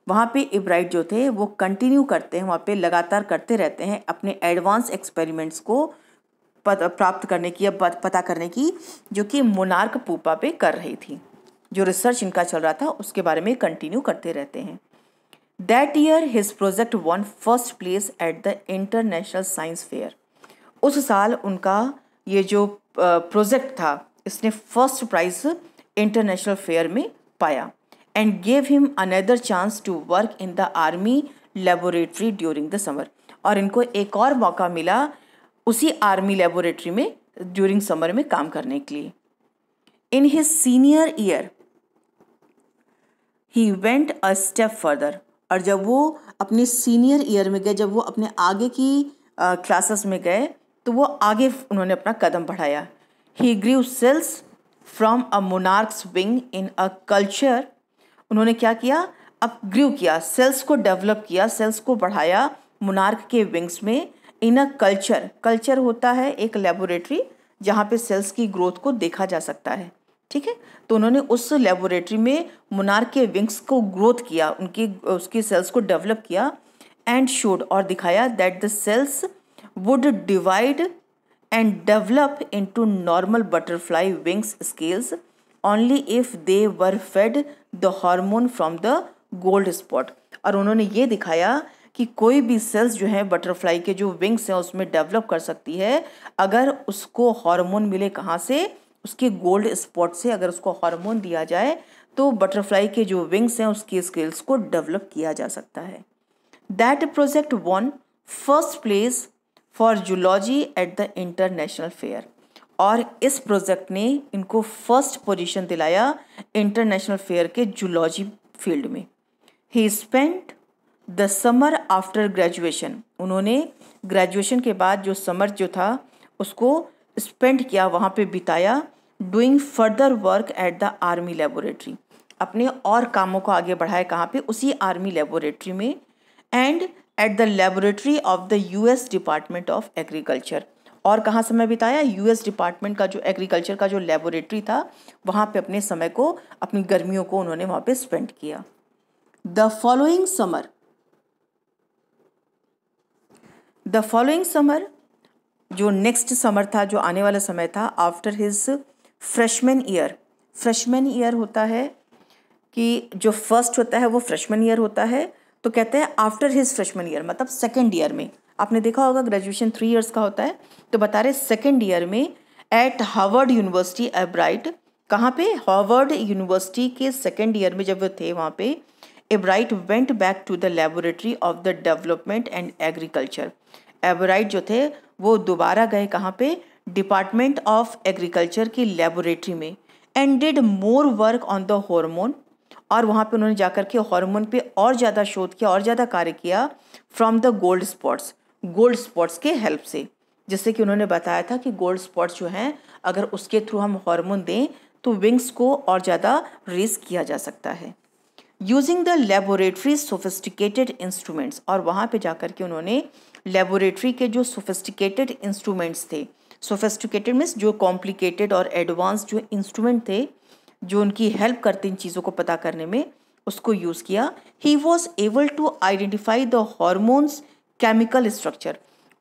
वहाँ पे इब्राइट जो थे वो कंटिन्यू करते हैं वहाँ पे लगातार करते रहते हैं अपने एडवांस एक्सपेरिमेंट्स को प्राप्त करने की या पता करने की जो कि मोनार्क पूपा पे कर रही थी जो रिसर्च इनका चल रहा था उसके बारे में कंटिन्यू करते रहते हैं that year his project won first place at the international science fair उस साल उनका ये जो प्रोजेक्ट था इसने फर्स्ट प्राइज इंटरनेशनल फेयर में पाया and gave him another chance to work in the army laboratory during the summer और इनको एक और मौका मिला उसी आर्मी लेबोरेटरी में ड्यूरिंग समर में काम करने के लिए in his senior year he went a step further और जब वो अपने सीनियर ईयर में गए जब वो अपने आगे की क्लासेस में गए तो वो आगे उन्होंने अपना कदम बढ़ाया he grew cells from a monarch's wing in a culture उन्होंने क्या किया अब ग्रीव किया सेल्स को डेवलप किया सेल्स को बढ़ाया मोनार्क के विंग्स में इन अ कल्चर कल्चर होता है एक लेबोरेटरी जहाँ पे सेल्स की ग्रोथ को देखा जा सकता है ठीक है तो उन्होंने उस लेबोरेटरी में मोनार्क के विंग्स को ग्रोथ किया उनकी उसकी सेल्स को डेवलप किया एंड शोड और दिखाया that the cells would divide and develop into normal butterfly wings scales only if they were fed the hormone from the gold spot और उन्होंने ये दिखाया कि कोई भी सेल्स जो है बटरफ्लाई के जो विंग्स हैं उसमें डेवलप कर सकती है अगर उसको हार्मोन मिले कहाँ से उसके गोल्ड स्पॉट से अगर उसको हार्मोन दिया जाए तो बटरफ्लाई के जो विंग्स हैं उसकी स्किल्स को डेवलप किया जा सकता है that project won first place for zoology at the international fair और इस प्रोजेक्ट ने इनको फर्स्ट पोजीशन दिलाया इंटरनेशनल फेयर के जूलॉजी फील्ड में he spent the summer after graduation उन्होंने ग्रेजुएशन के बाद जो समर जो था उसको स्पेंड किया वहाँ पे बिताया doing further work at the army laboratory अपने और कामों को आगे बढ़ाया कहाँ पे उसी आर्मी लेबोरेटरी में and at the laboratory of the US Department of Agriculture और कहाँ समय बिताया यूएस डिपार्टमेंट का जो एग्रीकल्चर का जो लेबोरेटरी था वहाँ पे अपने समय को अपनी गर्मियों को उन्होंने वहाँ पे स्पेंड किया the following summer the following summer जो नेक्स्ट समर था जो आने वाला समय था after his freshman year freshman year होता है कि जो फर्स्ट होता है वो फ्रेशमैन ईयर होता है तो कहते हैं आफ्टर हिज फ्रेशमैन ईयर मतलब सेकेंड ईयर में आपने देखा होगा ग्रेजुएशन थ्री ईयर्स का होता है तो बता रहे सेकेंड ईयर में एट हार्वर्ड यूनिवर्सिटी एब्राइट कहाँ पे हार्वर्ड यूनिवर्सिटी के सेकेंड ईयर में जब वो थे वहाँ पे Ebright went back to the laboratory of the development and agriculture Ebright जो थे वो दोबारा गए कहाँ पे डिपार्टमेंट ऑफ एग्रीकल्चर की लेबोरेटरी में and did more work on the hormone और वहाँ पे उन्होंने जाकर के हार्मोन पे और ज़्यादा शोध किया और ज़्यादा कार्य किया from the gold spots gold spots के हेल्प से जैसे कि उन्होंने बताया था कि गोल्ड स्पॉट्स जो हैं अगर उसके थ्रू हम हार्मोन दें तो विंग्स को और ज़्यादा रेस किया जा सकता है using the laboratory sophisticated instruments और वहाँ पर जाकर के उन्होंने लेबोरेटरी के जो सोफिस्टिकेटेड इंस्ट्रूमेंट्स थे सोफिस्टिकेटेड मीन्स जो कॉम्प्लिकेटेड और एडवांस जो इंस्ट्रूमेंट थे जो उनकी हेल्प करते इन चीज़ों को पता करने में उसको यूज़ किया he was able to identify the hormone's chemical structure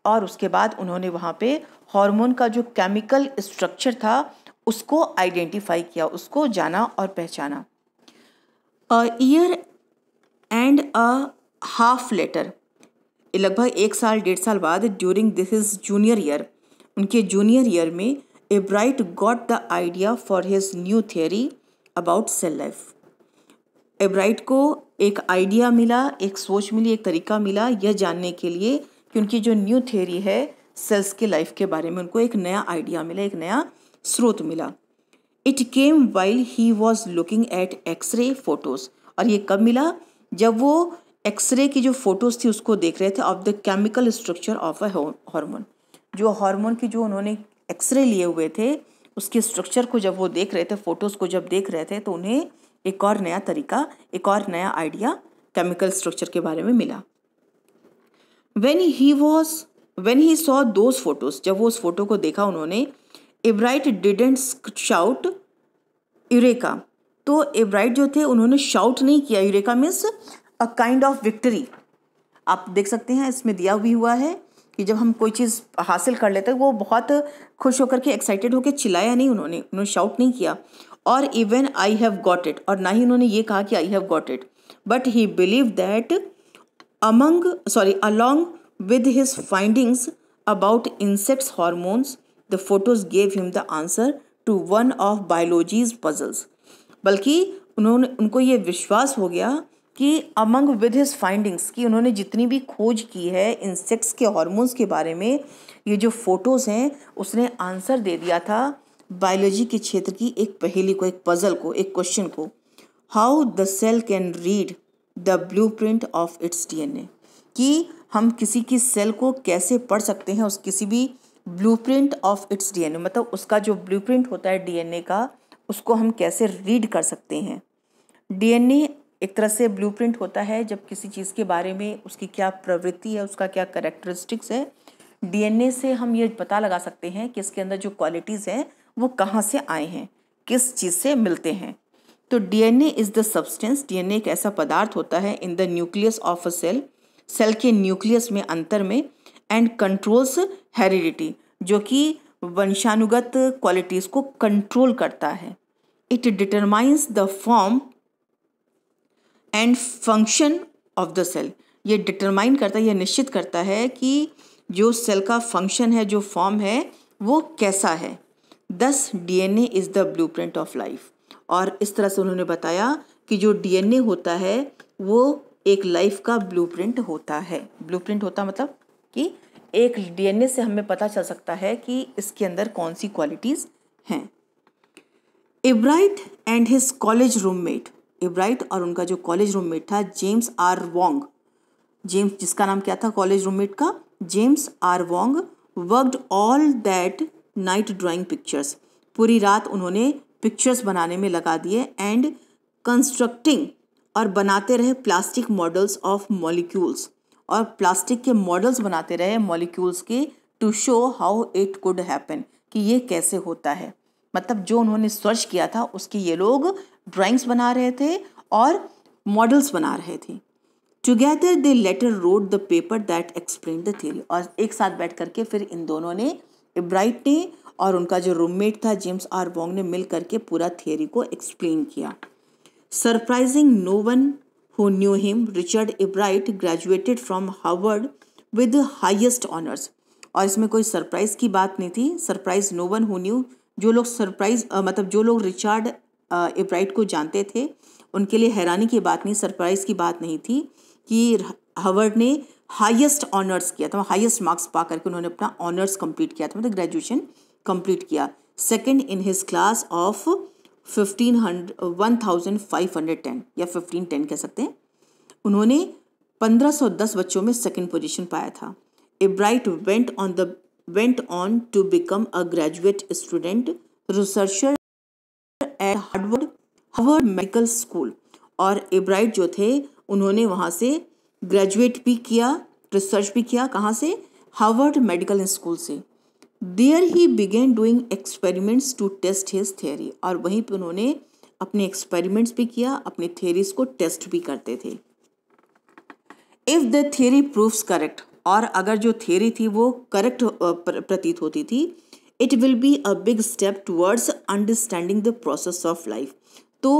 और उसके बाद उन्होंने वहाँ पे हार्मोन का जो केमिकल स्ट्रक्चर था उसको आइडेंटिफाई किया उसको जाना और पहचाना a year and a half later लगभग एक साल डेढ़ साल बाद during this is junior year उनके जूनियर ईयर में Ebright got the idea for his new theory about cell life Ebright को एक आइडिया मिला एक सोच मिली एक तरीका मिला यह जानने के लिए कि उनकी जो न्यू थ्योरी है सेल्स के लाइफ के बारे में उनको एक नया आइडिया मिला एक नया स्रोत मिला it came while he was looking at X-ray photos और ये कब मिला जब वो एक्सरे की जो फोटोज़ थी उसको देख रहे थे of the chemical structure of a hormone जो हार्मोन की जो उन्होंने एक्सरे लिए हुए थे उसके स्ट्रक्चर को जब वो देख रहे थे फोटोज़ को जब देख रहे थे तो उन्हें एक और नया तरीका एक और नया आइडिया केमिकल स्ट्रक्चर के बारे में मिला when he was when he saw those photos जब वो उस फोटो को देखा उन्होंने एवराइट डिडेंट शाउट यूरेका तो एवराइट जो थे उन्होंने शाउट नहीं किया eureka means a kind of victory आप देख सकते हैं इसमें दिया भी हुआ है कि जब हम कोई चीज़ हासिल कर लेते हैं वो बहुत खुश होकर के एक्साइटेड होकर चिल्लाया नहीं उन्होंने उन्होंने शाउट नहीं किया और even I have got it और ना ही उन्होंने ये कहा कि I have got it but he believe that among sorry along with his findings about insects hormones the photos gave him the answer to one of biology's puzzles बल्कि उन्होंने उनको ये विश्वास हो गया कि अमंग विद हिज फाइंडिंग्स कि उन्होंने जितनी भी खोज की है इंसेक्ट्स के हॉर्मोन्स के बारे में ये जो फोटोज़ हैं उसने आंसर दे दिया था बायोलॉजी के क्षेत्र की एक पहेली को एक पजल को एक क्वेश्चन को how the cell can read the blueprint of its D N A कि हम किसी की सेल को कैसे पढ़ सकते हैं उस किसी भी blueprint of its D N A मतलब उसका जो ब्लू प्रिंट होता है डी एन ए का उसको हम कैसे रीड कर सकते हैं डी एन ए एक तरह से ब्लूप्रिंट होता है जब किसी चीज़ के बारे में उसकी क्या प्रवृत्ति है उसका क्या करेक्टरिस्टिक्स है डीएनए से हम ये पता लगा सकते हैं कि इसके अंदर जो क्वालिटीज़ हैं वो कहाँ से आए हैं किस चीज़ से मिलते हैं तो DNA is the substance DNA एक ऐसा पदार्थ होता है in the nucleus of a cell cell के न्यूक्लियस में अंतर में एंड कंट्रोल्स हेरिडिटी जो कि वंशानुगत क्वालिटीज़ को कंट्रोल करता है it determines the form and function of the cell ये डिटरमाइन करता है यह निश्चित करता है कि जो सेल का फंक्शन है जो फॉर्म है वो कैसा है thus DNA is the print of life और इस तरह से उन्होंने बताया कि जो डीएनए होता है वो एक लाइफ का प्रिंट होता है प्रिंट होता मतलब कि एक डीएनए से हमें पता चल सकता है कि इसके अंदर कौन सी क्वालिटीज़ हैं Ebright and his college roommate Ebright और उनका जो कॉलेज रूममेट था जेम्स आर वोंग जेम्स जिसका नाम क्या था कॉलेज रूममेट का James R Wong worked all that night drawing pictures पूरी रात उन्होंने पिक्चर्स बनाने में लगा दिए एंड कंस्ट्रक्टिंग और बनाते रहे प्लास्टिक मॉडल्स ऑफ मॉलिक्यूल्स और प्लास्टिक के मॉडल्स बनाते रहे मॉलिक्यूल्स के to show how it could happen कि ये कैसे होता है मतलब जो उन्होंने सर्च किया था उसकी ये लोग ड्राइंग्स बना रहे थे और मॉडल्स बना रहे थे together they later wrote the paper that explain the theory और एक साथ बैठ करके फिर इन दोनों ने इब्राइट ने और उनका जो रूममेट था जेम्स आर वोंग ने मिल करके पूरा थियरी को एक्सप्लेन किया surprising no one who knew him Richard Ebright graduated from Harvard with highest honours और इसमें कोई सरप्राइज की बात नहीं थी surprise no one who knew जो लोग सरप्राइज मतलब जो लोग रिचर्ड एब्राइट को जानते थे उनके लिए हैरानी की बात नहीं सरप्राइज़ की बात नहीं थी कि हवर्ड ने हाईएस्ट ऑनर्स किया था हाईएस्ट मार्क्स पा करके उन्होंने अपना ऑनर्स कंप्लीट किया था मतलब ग्रेजुएशन कंप्लीट किया second in his class of fifteen hundred one thousand five hundred ten या फिफ्टीन टेन कह सकते हैं उन्होंने पंद्रह सौ दस बच्चों में सेकंड पोजीशन पाया था Ebright went on the went on to become a graduate student researcher Harvard Harvard Medical School और एब्राइट जो थे उन्होंने वहाँ से ग्रेजुएट भी किया रिसर्च भी किया कहाँ से हार्वर्ड मेडिकल स्कूल से there he began doing experiments to test his theory और वहीं पर उन्होंने अपने एक्सपेरिमेंट्स भी किया अपने थियोरीज को टेस्ट भी करते थे if the theory proves correct और अगर जो थियोरी थी वो करेक्ट प्रतीत होती थी it will be a big step towards understanding the process of life तो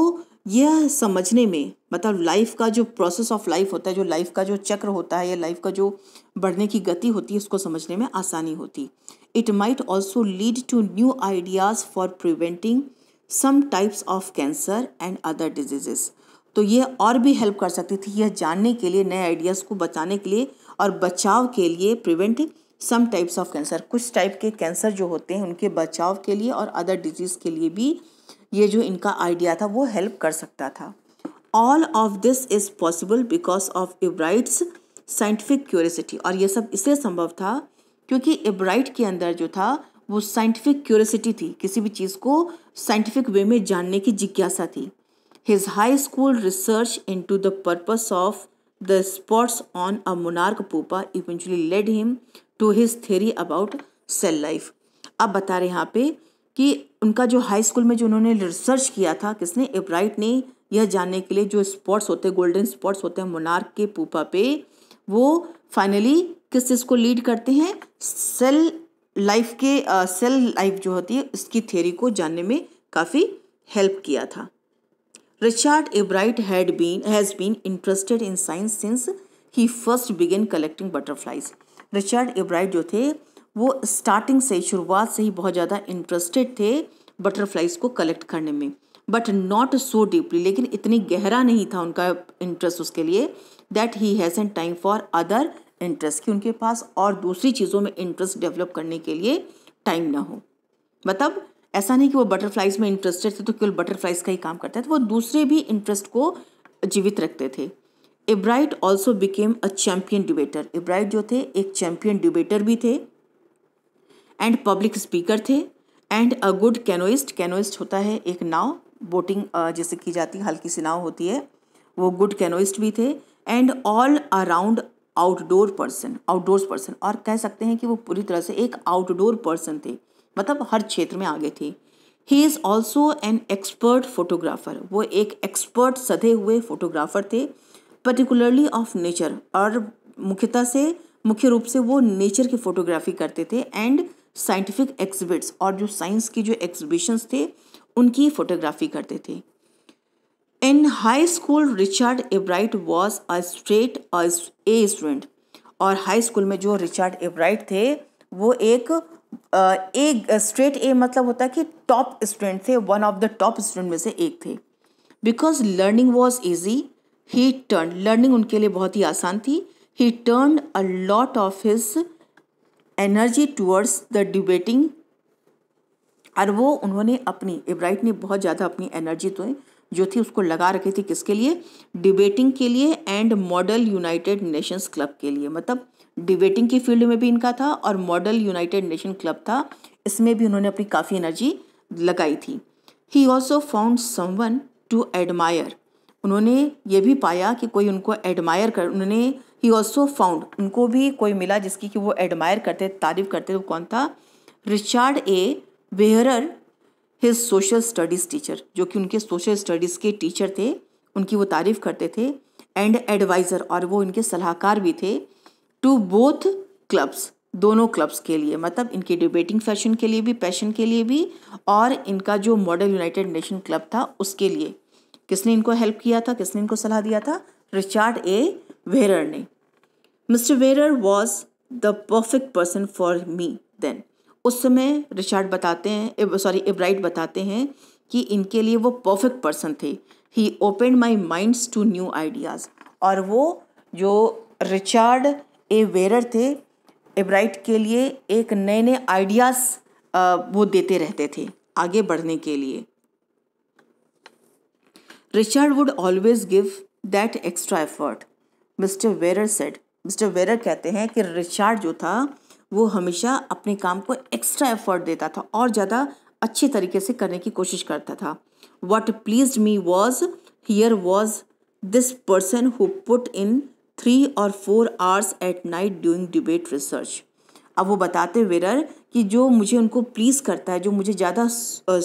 यह समझने में मतलब लाइफ का जो प्रोसेस ऑफ लाइफ होता है जो लाइफ का जो चक्र होता है या लाइफ का जो बढ़ने की गति होती है उसको समझने में आसानी होती it might also lead to new ideas for preventing some types of cancer and other diseases तो ये और भी हेल्प कर सकती थी यह जानने के लिए नए आइडियाज़ को बचाने के लिए और बचाव के लिए prevent some types of cancer कुछ टाइप के कैंसर जो होते हैं उनके बचाव के लिए और अदर डिजीज़ के लिए भी ये जो इनका आइडिया था वो हेल्प कर सकता था all of this is possible because of Ebright's scientific curiosity और ये सब इसलिए संभव था क्योंकि इब्राइट के अंदर जो था वो साइंटिफिक क्यूरसिटी थी किसी भी चीज़ को साइंटिफिक वे में जानने की जिज्ञासा थी his high school research into the purpose of the spots on a monarch pupa eventually led him to his theory about cell life अब बता रहे यहाँ पे कि उनका जो हाई स्कूल में जो उन्होंने रिसर्च किया था किसने एब्राइट ने यह जानने के लिए जो स्पॉट्स होते हैं गोल्डन स्पॉट्स होते हैं मोनार्क के पूपा पे वो फाइनली किस चीज़ को लीड करते हैं सेल लाइफ के सेल uh, लाइफ जो होती है इसकी थेरी को जानने में काफ़ी हेल्प किया था Richard Ebright had been has been interested in science since he first began collecting butterflies Richard Ebright जो थे वो स्टार्टिंग से शुरुआत से ही बहुत ज़्यादा इंटरेस्टेड थे बटरफ्लाइज को कलेक्ट करने में बट नॉट सो डीपली लेकिन इतनी गहरा नहीं था उनका इंटरेस्ट उसके लिए that he has an time for other interest कि उनके पास और दूसरी चीज़ों में इंटरेस्ट डेवलप करने के लिए टाइम ना हो मतलब ऐसा नहीं कि वो बटरफ्लाइज में इंटरेस्टेड थे तो केवल बटरफ्लाइज का ही काम करते थे वो दूसरे भी इंटरेस्ट को जीवित रखते थे Ebright also became a champion debater Ebright जो थे एक चैम्पियन डिबेटर भी थे एंड पब्लिक स्पीकर थे and a good canoeist canoeist होता है एक नाव बोटिंग जैसे की जाती है हल्की सी नाव होती है वो गुड कैनोइस्ट भी थे and all around outdoor person outdoor person और कह सकते हैं कि वो पूरी तरह से एक आउटडोर पर्सन थे मतलब हर क्षेत्र में आगे थे he is also an expert photographer वो एक एक्सपर्ट सधे हुए फोटोग्राफर थे पर्टिकुलरली ऑफ नेचर और मुख्यतः से मुख्य रूप से वो नेचर की फोटोग्राफी करते थे एंड साइंटिफिक एग्जिबिट्स और जो साइंस की जो एग्जिबिशंस थे उनकी फोटोग्राफी करते थे in high school Richard Ebright was a straight A student और हाई स्कूल में जो रिचर्ड एब्राइट थे वो एक एक स्ट्रेट ए मतलब होता है कि टॉप स्टूडेंट थे one of the top student में से एक थे because learning was easy he turn learning उनके लिए बहुत ही आसान थी he turn a lot of his energy towards the debating और वो उन्होंने अपनी इब्राइट ने बहुत ज़्यादा अपनी एनर्जी तो जो थी उसको लगा रखी थी किसके लिए डिबेटिंग के लिए and model United Nations club के लिए मतलब डिबेटिंग की फील्ड में भी इनका था और मॉडल यूनाइटेड नेशन क्लब था इसमें भी उन्होंने अपनी काफ़ी एनर्जी लगाई थी he also found someone to admire उन्होंने ये भी पाया कि कोई उनको एडमायर कर उन्होंने ही ऑल्सो फाउंड उनको भी कोई मिला जिसकी कि वो एडमायर करते तारीफ करते वो कौन था Richard A Behrer his social studies teacher जो कि उनके सोशल स्टडीज़ के टीचर थे उनकी वो तारीफ करते थे एंड एडवाइज़र और वो इनके सलाहकार भी थे टू बोथ क्लब्स दोनों क्लब्स के लिए मतलब इनके डिबेटिंग फैशन के लिए भी पैशन के लिए भी और इनका जो मॉडल यूनाइटेड नेशन क्लब था उसके लिए किसने इनको हेल्प किया था किसने इनको सलाह दिया था रिचार्ड ए वेरर ने mister Werer was the perfect person for me then उस समय रिचार्ड बताते हैं सॉरी इब्राइट बताते हैं कि इनके लिए वो परफेक्ट पर्सन थे he open my minds to new ideas और वो जो रिचार्ड ए वेरर थे इब्राइट के लिए एक नए नए आइडियाज़ वो देते रहते थे आगे बढ़ने के लिए Richard would always give that extra effort mister Werer said mister Werer कहते हैं कि रिचार्ड जो था वो हमेशा अपने काम को एक्स्ट्रा एफर्ट देता था और ज़्यादा अच्छे तरीके से करने की कोशिश करता था what please me was here was this person who put in three or four hours at night during debate research अब वो बताते वेरर कि जो मुझे उनको प्लीज़ करता है जो मुझे ज़्यादा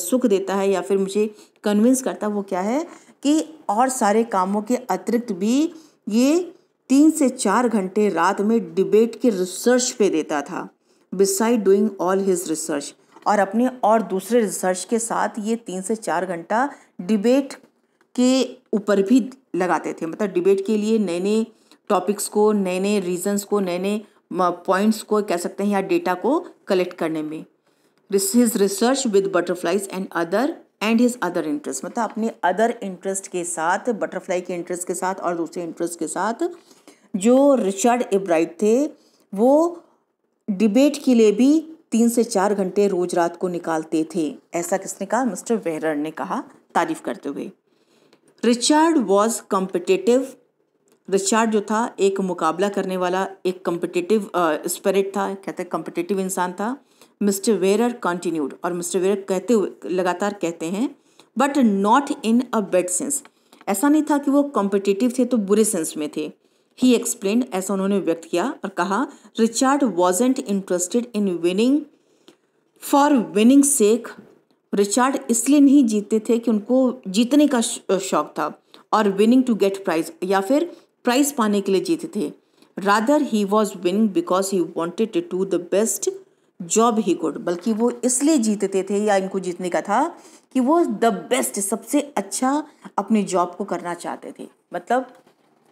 सुख देता है या फिर मुझे कन्विंस करता है वो क्या है के और सारे कामों के अतिरिक्त भी ये तीन से चार घंटे रात में डिबेट के रिसर्च पे देता था besides doing all his research और अपने और दूसरे रिसर्च के साथ ये तीन से चार घंटा डिबेट के ऊपर भी लगाते थे मतलब डिबेट के लिए नए नए टॉपिक्स को नए नए रीजंस को नए नए पॉइंट्स को कह सकते हैं या डेटा को कलेक्ट करने में his research with butterflies and other and his other interest मतलब अपने अदर इंटरेस्ट के साथ बटरफ्लाई के इंटरेस्ट के साथ और दूसरे इंटरेस्ट के साथ जो रिचर्ड एब्राइट थे वो डिबेट के लिए भी तीन से चार घंटे रोज रात को निकालते थे ऐसा किसने कहा मिस्टर वेहरर ने कहा तारीफ करते हुए रिचर्ड वॉज कम्पटिटिव रिचर्ड जो था एक मुकाबला करने वाला एक कम्पटिटिव स्पिरिट था कहते कम्पटिटिव इंसान था मिस्टर वेरर कंटिन्यूड और मिस्टर वेरर कहते हुए लगातार कहते हैं but not in a bad sense ऐसा नहीं था कि वो कॉम्पिटिटिव थे तो बुरे सेंस में थे ही एक्सप्लेन ऐसा उन्होंने व्यक्त किया और कहा Richard wasn't interested in winning for winning sake Richard इसलिए नहीं जीतते थे कि उनको जीतने का शौक था और विनिंग टू गेट प्राइज या फिर प्राइज पाने के लिए जीते थे rather he was winning because he wanted to the best job he good बल्कि वो इसलिए जीतते थे या इनको जीतने का था कि वो द बेस्ट सबसे अच्छा अपनी जॉब को करना चाहते थे मतलब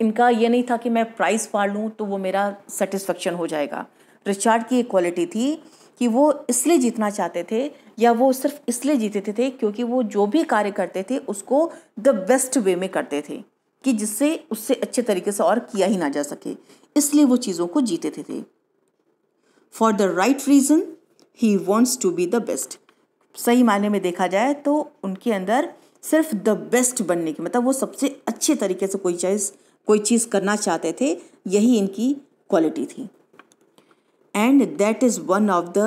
इनका ये नहीं था कि मैं प्राइस पा लूँ तो वो मेरा सेटिस्फेक्शन हो जाएगा रिचार्ड की एक क्वालिटी थी कि वो इसलिए जीतना चाहते थे या वो सिर्फ इसलिए जीतते थे क्योंकि वो जो भी कार्य करते थे उसको द बेस्ट वे में करते थे कि जिससे उससे अच्छे तरीके से और किया ही ना जा सके इसलिए वो चीज़ों को जीते थे, थे। For the right reason he wants to be the best सही मायने में देखा जाए तो उनके अंदर सिर्फ द बेस्ट बनने की मतलब वो सबसे अच्छे तरीके से कोई चीज़ कोई चीज़ करना चाहते थे यही इनकी क्वालिटी थी and that is one of the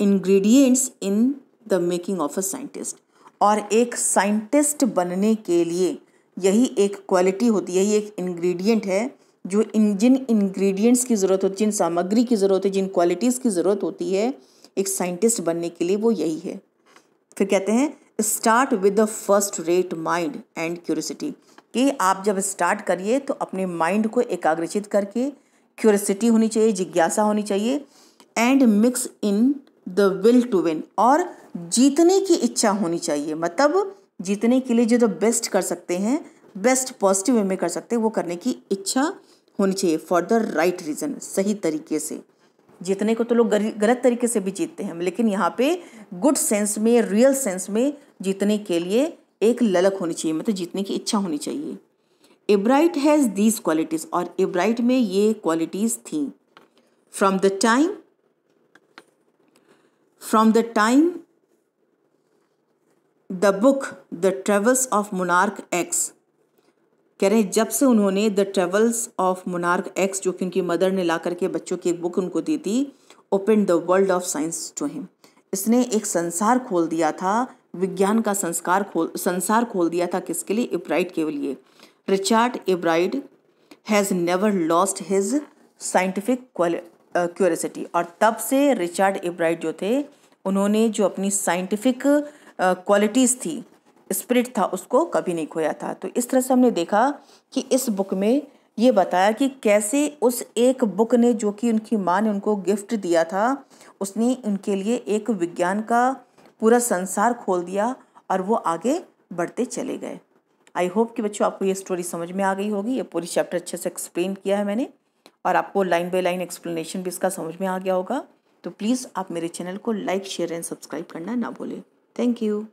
ingredients in the making of a scientist और एक साइंटिस्ट बनने के लिए यही एक क्वालिटी होती है यही एक इंग्रेडिएंट है जो इन जिन इन्ग्रीडियंट्स की ज़रूरत होती है जिन सामग्री की ज़रूरत है जिन क्वालिटीज़ की ज़रूरत होती है एक साइंटिस्ट बनने के लिए वो यही है फिर कहते हैं start with the first rate mind and curiosity कि आप जब स्टार्ट करिए तो अपने माइंड को एकाग्रचित करके क्यूरसिटी होनी चाहिए जिज्ञासा होनी चाहिए and mix in the will to win और जीतने की इच्छा होनी चाहिए मतलब जीतने के लिए जो द बेस्ट कर सकते हैं बेस्ट पॉजिटिव वे में कर सकते हैं वो करने की इच्छा होनी चाहिए फॉर द राइट रीज़न सही तरीके से जीतने को तो लोग गलत तरीके से भी जीतते हैं लेकिन यहाँ पे गुड सेंस में रियल सेंस में जीतने के लिए एक ललक होनी चाहिए मतलब जीतने की इच्छा होनी चाहिए एब्राइट हैज़ दीज क्वालिटीज़ और एब्राइट में ये क्वालिटीज़ थी from the time from the time the book the travels of Monarch X कह रहे हैं जब से उन्होंने the travels of monarch X जो कि उनकी मदर ने ला करके बच्चों की एक बुक उनको दी थी open the world of science to him इसने एक संसार खोल दिया था विज्ञान का संस्कार खोल संसार खोल दिया था किसके लिए इब्राइट के लिए Richard Ebright has never lost his scientific curiosity और तब से रिचार्ड इब्राइड जो थे उन्होंने जो अपनी साइंटिफिक क्वालिटीज़ uh, थी स्प्रिट था उसको कभी नहीं खोया था तो इस तरह से हमने देखा कि इस बुक में ये बताया कि कैसे उस एक बुक ने जो कि उनकी माँ ने उनको गिफ्ट दिया था उसने उनके लिए एक विज्ञान का पूरा संसार खोल दिया और वो आगे बढ़ते चले गए आई होप कि बच्चों आपको ये स्टोरी समझ में आ गई होगी ये पूरी चैप्टर अच्छे से एक्सप्लेन किया है मैंने और आपको लाइन बाय लाइन एक्सप्लेनेशन भी इसका समझ में आ गया होगा तो प्लीज़ आप मेरे चैनल को लाइक शेयर एंड सब्सक्राइब करना ना भूलें थैंक यू